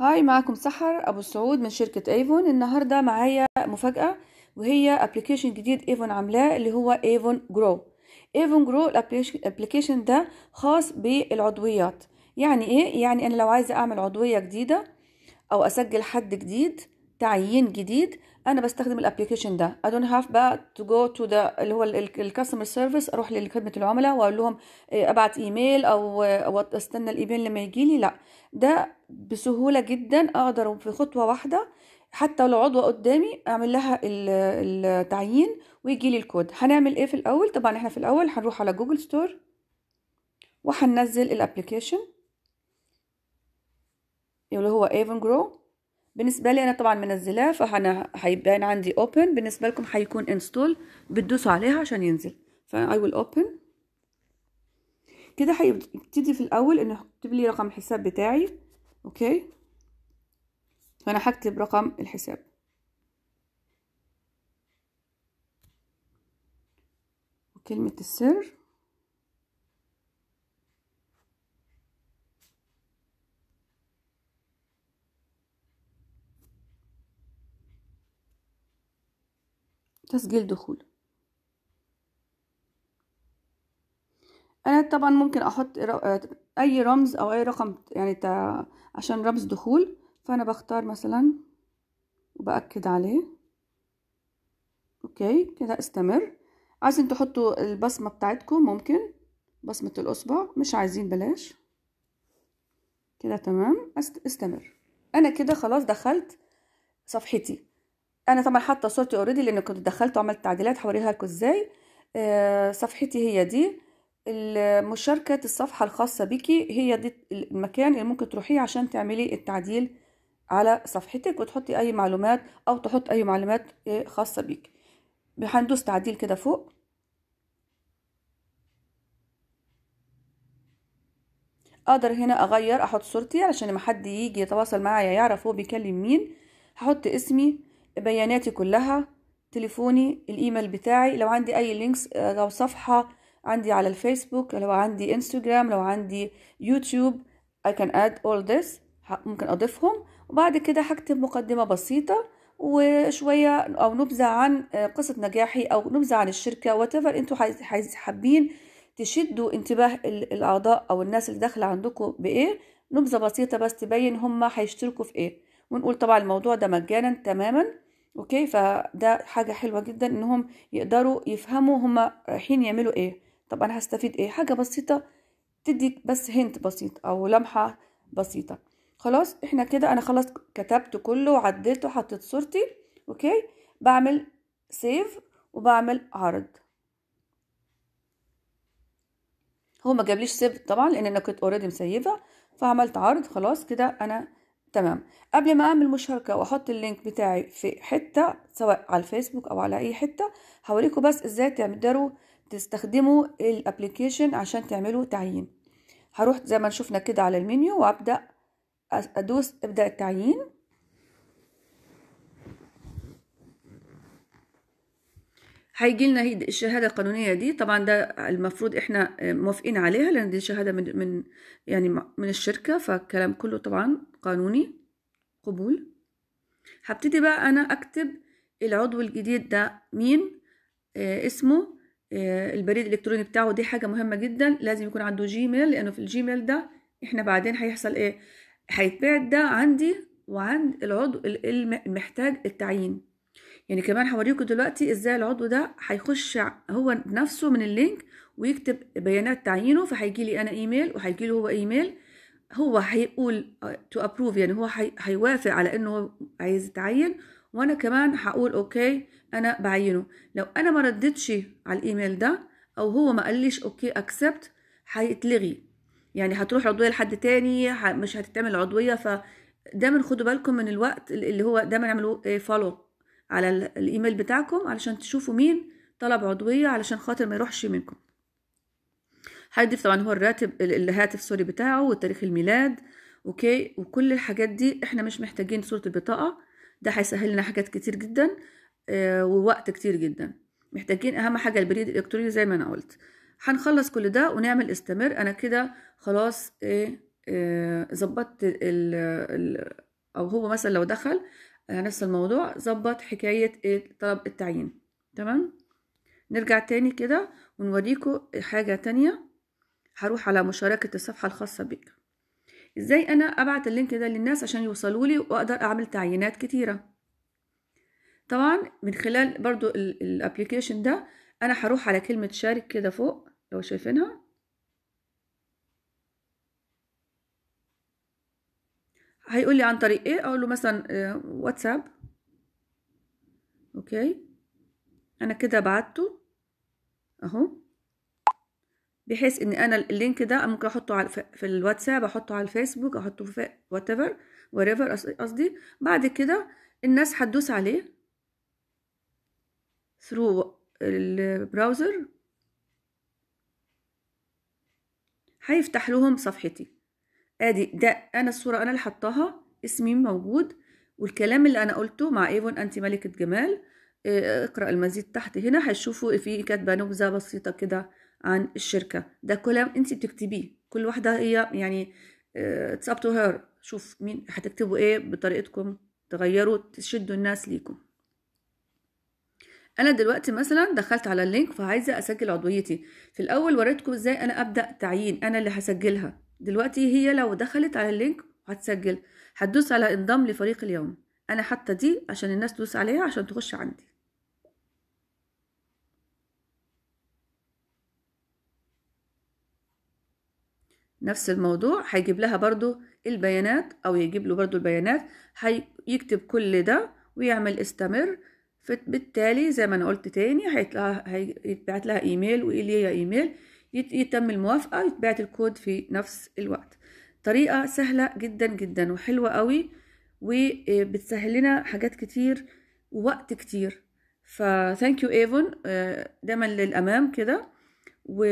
هاي معكم سحر ابو السعود من شركه ايفون النهارده معايا مفاجاه وهي ابليكيشن جديد ايفون عاملاه اللي هو ايفون جرو ايفون جرو الابليكيشن ده خاص بالعضويات يعني ايه يعني انا لو عايزه اعمل عضويه جديده او اسجل حد جديد تعيين جديد انا بستخدم الابلكيشن ده اي دونت هاف بقى تو جو تو ذا اللي هو الكاستمر سيرفيس اروح لخدمه العملاء واقول لهم إيه، ابعت ايميل او او استنى الايميل لما يجي لي لا ده بسهوله جدا اقدر في خطوه واحده حتى لو عضوه قدامي اعمل لها التعيين ويجي لي الكود هنعمل ايه في الاول طبعا احنا في الاول هنروح على جوجل ستور وهننزل الابلكيشن اللي هو ايفن جرو بالنسبة لي أنا طبعا منزلها فأنا هيبان عندي open بالنسبة لكم هيكون install بتدوسوا عليها عشان ينزل فا I will open كده هيبتدي في الأول إنه يكتب لي رقم الحساب بتاعي أوكي فأنا هكتب رقم الحساب وكلمة السر تسجيل دخول انا طبعا ممكن احط اي رمز او اي رقم يعني عشان رمز دخول فانا بختار مثلا وباكد عليه اوكي كده استمر عايزين تحطوا البصمه بتاعتكم ممكن بصمه الاصبع مش عايزين بلاش كده تمام استمر انا كده خلاص دخلت صفحتي انا طبعا حاطه صورتي اوريدي لان كنت دخلت وعملت تعديلات هوريها لكم ازاي آه، صفحتي هي دي مشاركة الصفحة الخاصة بيكي هي دي المكان اللي ممكن تروحيه عشان تعملي التعديل على صفحتك وتحطي اي معلومات او تحط اي معلومات آه، خاصة بيك هندوس تعديل كده فوق اقدر هنا اغير احط صورتي علشان ما حد يجي يتواصل معايا يعرف هو بيكلم مين هحط اسمي بياناتي كلها تليفوني الايميل بتاعي لو عندي اي لينكس آه، لو صفحة عندي على الفيسبوك لو عندي انستجرام لو عندي يوتيوب I can add all this ممكن اضيفهم وبعد كده هكتب مقدمة بسيطة وشوية او نبذة عن آه، قصة نجاحي او نبذة عن الشركة whatever انتوا حابين تشدوا انتباه الاعضاء او الناس اللي داخلة عندكم بايه نبذة بسيطة بس تبين هم هيشتركوا في ايه ونقول طبعا الموضوع ده مجانا تماما اوكي فده حاجه حلوه جدا انهم يقدروا يفهموا هما رايحين يعملوا ايه طب انا هستفيد ايه حاجه بسيطه تديك بس هنت بسيط او لمحه بسيطه خلاص احنا كده انا خلاص كتبت كله وعدلته وحطيت صورتي اوكي بعمل سيف وبعمل عرض هو ما جابليش سيف طبعا لان انا كنت اوريدي مسيفه فعملت عرض خلاص كده انا تمام قبل ما اعمل مشاركه واحط اللينك بتاعي في حته سواء على الفيسبوك او على اي حته هوريكم بس ازاي تقدروا تستخدموا الابلكيشن عشان تعملوا تعيين هروح زي ما شفنا كده على المنيو وابدا ادوس ابدا التعيين هيجي لنا الشهاده القانونيه دي طبعا ده المفروض احنا موافقين عليها لان دي شهاده من من يعني من الشركه فالكلام كله طبعا قانوني قبول هبتدي بقى انا اكتب العضو الجديد ده مين آه اسمه آه البريد الالكتروني بتاعه دي حاجه مهمه جدا لازم يكون عنده جيميل لانه في الجيميل ده احنا بعدين هيحصل ايه هيتبعت ده عندي وعند العضو المحتاج التعيين يعني كمان هوريكم دلوقتي ازاي العضو ده هيخش هو نفسه من اللينك ويكتب بيانات تعيينه فهيجي لي انا ايميل وهيجي له هو ايميل هو هيقول تو ابروف يعني هو هيوافق على انه عايز يتعين وانا كمان هقول اوكي انا بعينه لو انا ما ردتش على الايميل ده او هو ما قاليش اوكي اكسبت هيتلغي يعني هتروح عضويه لحد تاني مش هتتعمل عضويه ف دايما خدوا بالكم من الوقت اللي هو دايما اعملوا فولو على الايميل بتاعكم علشان تشوفوا مين طلب عضوية علشان خاطر ما يروحش منكم هيضيف طبعا هو الراتب الهاتف سوري بتاعه وتاريخ الميلاد اوكي وكل الحاجات دي احنا مش محتاجين صورة البطاقة ده هيسهل لنا حاجات كتير جدا آه، ووقت كتير جدا محتاجين اهم حاجة البريد الالكتروني زي ما انا قلت هنخلص كل ده ونعمل استمر انا كده خلاص ايه آه، ظبطت ال او هو مثلا لو دخل آه، نفس الموضوع ظبط حكاية طلب التعيين تمام نرجع تاني كده ونوريكوا حاجة تانية هروح على مشاركة الصفحة الخاصة بك ازاي انا ابعت اللينك ده للناس عشان يوصلوا لي واقدر اعمل تعيينات كتيرة طبعا من خلال برضو الابليكيشن ده انا هروح على كلمة شارك كده فوق لو شايفينها هيقول لي عن طريق ايه اقول له مثلا آه، واتساب اوكي انا كده بعته اهو بحيث ان انا اللينك ده ممكن احطه على في الواتساب احطه على الفيسبوك احطه في وات ايفر وريفر قصدي بعد كده الناس هتدوس عليه ثرو البراوزر هيفتح لهم صفحتي ادي ده انا الصورة انا اللي حطاها اسمي موجود والكلام اللي انا قلته مع ايفون انت ملكة جمال آه، اقرأ المزيد تحت هنا هتشوفوا في كاتبة نبذة بسيطة كده عن الشركة ده كلام انت بتكتبيه كل واحدة هي يعني اتس اب تو هير شوف مين هتكتبوا ايه بطريقتكم تغيروا تشدوا الناس ليكم انا دلوقتي مثلا دخلت على اللينك فعايزه اسجل عضويتي في الاول وريتكم ازاي انا ابدا تعيين انا اللي هسجلها دلوقتي هي لو دخلت على اللينك وهتسجل هتدوس على انضم لفريق اليوم انا حتى دي عشان الناس تدوس عليها عشان تخش عندي نفس الموضوع هيجيب لها برضو البيانات او يجيب له برضو البيانات هيكتب كل ده ويعمل استمر بالتالي زي ما انا قلت تاني هيبعت لها ايميل وايه ليا ايميل يتم الموافقة يتبعت الكود في نفس الوقت طريقة سهلة جدا جدا وحلوة قوي وبتسهل آه، لنا حاجات كتير ووقت كتير فثانك يو ايفون دايما للامام كده و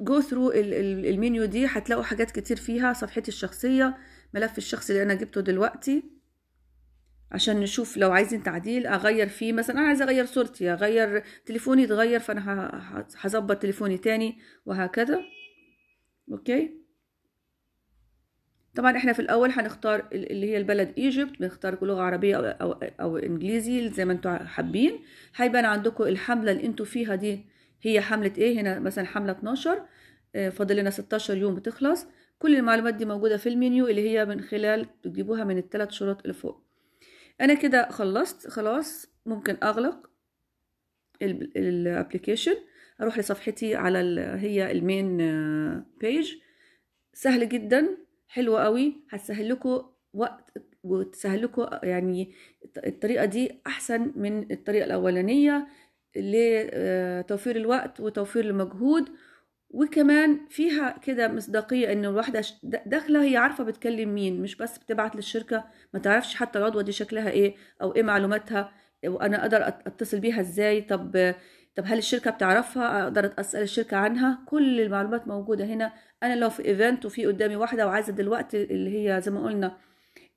جو ثرو المنيو دي هتلاقوا حاجات كتير فيها صفحتي الشخصيه ملف الشخصي اللي انا جبته دلوقتي عشان نشوف لو عايزين تعديل اغير فيه مثلا انا عايزه اغير صورتي اغير تليفوني اتغير فانا هظبط تليفوني تاني وهكذا اوكي طبعا احنا في الاول هنختار اللي هي البلد ايجيبت بنختار لغه عربيه او او, أو انجليزي زي ما انتم حابين هيبان عندكم الحمله اللي انتم فيها دي هي حمله ايه هنا مثلا حمله 12 آه، فاضل لنا 16 يوم بتخلص كل المعلومات دي موجوده في المنيو اللي هي من خلال بتجيبوها من الثلاث شروط اللي فوق انا كده خلصت خلاص ممكن اغلق الابلكيشن اروح لصفحتي على هي المين بيج آه، سهل جدا حلوه قوي هتسهل لكم وقت وتسهل لكم يعني الطريقه دي احسن من الطريقه الاولانيه لتوفير آه، الوقت وتوفير المجهود وكمان فيها كده مصداقية إن الواحدة داخلة هي عارفة بتكلم مين مش بس بتبعت للشركة ما تعرفش حتى العضوة دي شكلها إيه أو إيه معلوماتها وأنا أقدر أتصل بيها إزاي طب طب هل الشركة بتعرفها أقدر أسأل الشركة عنها كل المعلومات موجودة هنا أنا لو في إيفنت وفي قدامي واحدة وعايزة دلوقتي اللي هي زي ما قلنا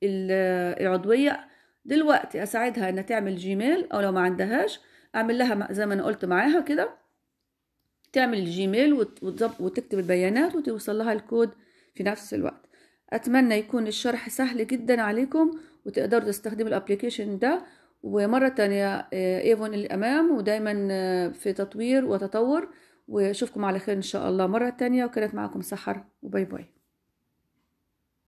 العضوية دلوقتي أساعدها إنها تعمل جيميل أو لو ما عندهاش أعمل لها زي ما أنا قلت معاها كده تعمل الجيميل وتكتب البيانات وتوصل لها الكود في نفس الوقت أتمنى يكون الشرح سهل جدا عليكم وتقدروا تستخدموا الابليكيشن ده ومرة تانية آه، ايفون الأمام ودايما آه، في تطوير وتطور واشوفكم على خير إن شاء الله مرة تانية وكانت معكم سحر وباي باي